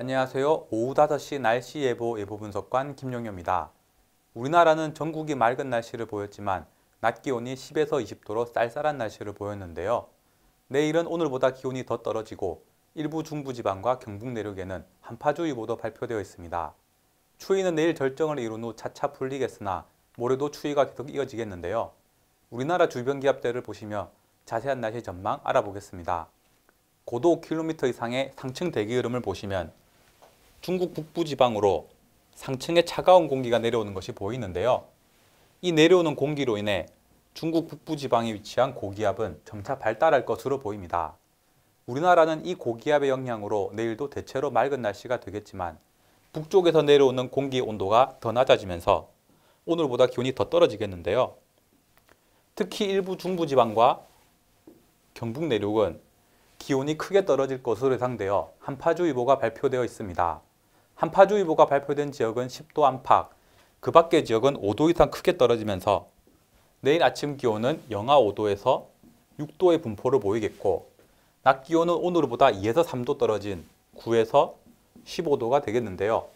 안녕하세요. 오후 5시 날씨 예보 예보 분석관 김용효입니다. 우리나라는 전국이 맑은 날씨를 보였지만 낮 기온이 10에서 20도로 쌀쌀한 날씨를 보였는데요. 내일은 오늘보다 기온이 더 떨어지고 일부 중부지방과 경북 내륙에는 한파주의보도 발표되어 있습니다. 추위는 내일 절정을 이룬 후 차차 풀리겠으나 모레도 추위가 계속 이어지겠는데요. 우리나라 주변 기압대를 보시며 자세한 날씨 전망 알아보겠습니다. 고도 5km 이상의 상층 대기 흐름을 보시면 중국 북부 지방으로 상층에 차가운 공기가 내려오는 것이 보이는데요. 이 내려오는 공기로 인해 중국 북부 지방에 위치한 고기압은 점차 발달할 것으로 보입니다. 우리나라는 이 고기압의 영향으로 내일도 대체로 맑은 날씨가 되겠지만 북쪽에서 내려오는 공기 온도가 더 낮아지면서 오늘보다 기온이 더 떨어지겠는데요. 특히 일부 중부지방과 경북 내륙은 기온이 크게 떨어질 것으로 예상되어 한파주의보가 발표되어 있습니다. 한파주의보가 발표된 지역은 10도 안팎, 그 밖의 지역은 5도 이상 크게 떨어지면서 내일 아침 기온은 영하 5도에서 6도의 분포를 보이겠고 낮 기온은 오늘보다 2에서 3도 떨어진 9에서 15도가 되겠는데요.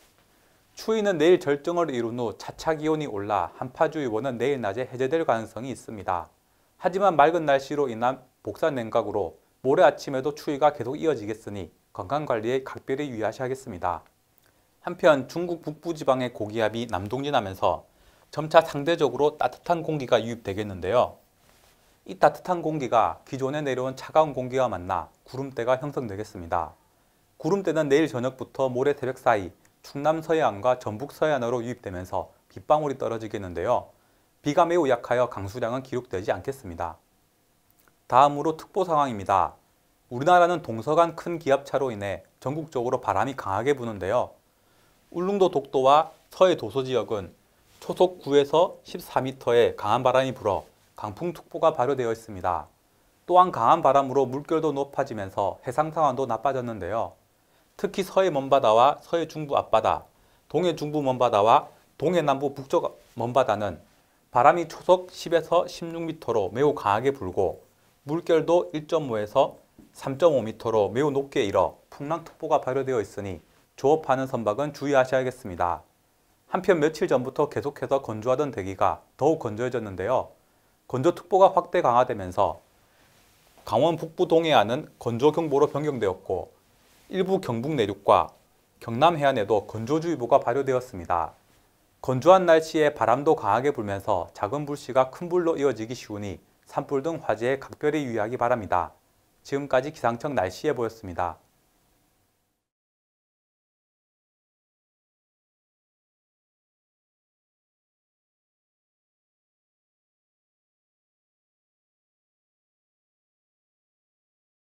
추위는 내일 절정을 이룬 후 차차 기온이 올라 한파주의보는 내일 낮에 해제될 가능성이 있습니다. 하지만 맑은 날씨로 인한 복사 냉각으로 모레 아침에도 추위가 계속 이어지겠으니 건강관리에 각별히 유의하셔야겠습니다. 한편 중국 북부 지방의 고기압이 남동진하면서 점차 상대적으로 따뜻한 공기가 유입되겠는데요. 이 따뜻한 공기가 기존에 내려온 차가운 공기와 만나 구름대가 형성되겠습니다. 구름대는 내일 저녁부터 모레 새벽 사이 충남 서해안과 전북 서해안으로 유입되면서 빗방울이 떨어지겠는데요. 비가 매우 약하여 강수량은 기록되지 않겠습니다. 다음으로 특보 상황입니다. 우리나라는 동서간 큰 기압차로 인해 전국적으로 바람이 강하게 부는데요. 울릉도 독도와 서해 도서 지역은 초속 9에서 14m의 강한 바람이 불어 강풍특보가 발효되어 있습니다. 또한 강한 바람으로 물결도 높아지면서 해상 상황도 나빠졌는데요. 특히 서해 먼바다와 서해 중부 앞바다, 동해 중부 먼바다와 동해 남부 북쪽 먼바다는 바람이 초속 10에서 16m로 매우 강하게 불고 물결도 1.5에서 3.5m로 매우 높게 일어 풍랑특보가 발효되어 있으니 조업하는 선박은 주의하셔야겠습니다. 한편 며칠 전부터 계속해서 건조하던 대기가 더욱 건조해졌는데요. 건조특보가 확대 강화되면서 강원 북부 동해안은 건조경보로 변경되었고 일부 경북 내륙과 경남 해안에도 건조주의보가 발효되었습니다. 건조한 날씨에 바람도 강하게 불면서 작은 불씨가 큰 불로 이어지기 쉬우니 산불 등 화재에 각별히 유의하기 바랍니다. 지금까지 기상청 날씨 예보였습니다.